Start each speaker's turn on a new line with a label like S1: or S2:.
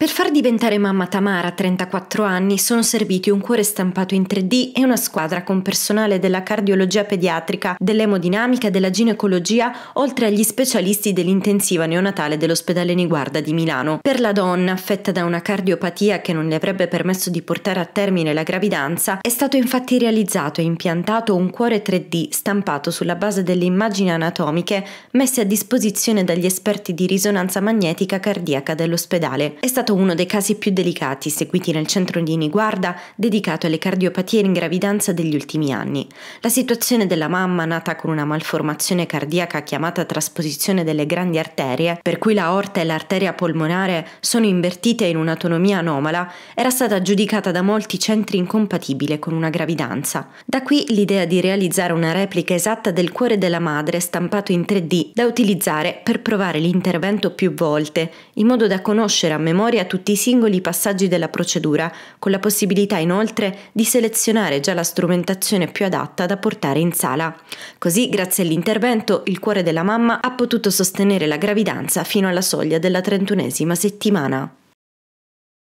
S1: Per far diventare mamma Tamara a 34 anni sono serviti un cuore stampato in 3D e una squadra con personale della cardiologia pediatrica, dell'emodinamica, e della ginecologia, oltre agli specialisti dell'intensiva neonatale dell'ospedale Niguarda di Milano. Per la donna affetta da una cardiopatia che non le avrebbe permesso di portare a termine la gravidanza, è stato infatti realizzato e impiantato un cuore 3D stampato sulla base delle immagini anatomiche messe a disposizione dagli esperti di risonanza magnetica cardiaca dell'ospedale. È stato stato uno dei casi più delicati seguiti nel centro di Niguarda dedicato alle cardiopatie in gravidanza degli ultimi anni. La situazione della mamma nata con una malformazione cardiaca chiamata trasposizione delle grandi arterie, per cui la aorta e l'arteria polmonare sono invertite in un'autonomia anomala, era stata giudicata da molti centri incompatibile con una gravidanza. Da qui l'idea di realizzare una replica esatta del cuore della madre stampato in 3D da utilizzare per provare l'intervento più volte, in modo da conoscere a memoria a tutti i singoli passaggi della procedura, con la possibilità inoltre di selezionare già la strumentazione più adatta da portare in sala. Così, grazie all'intervento, il cuore della mamma ha potuto sostenere la gravidanza fino alla soglia della trentunesima settimana.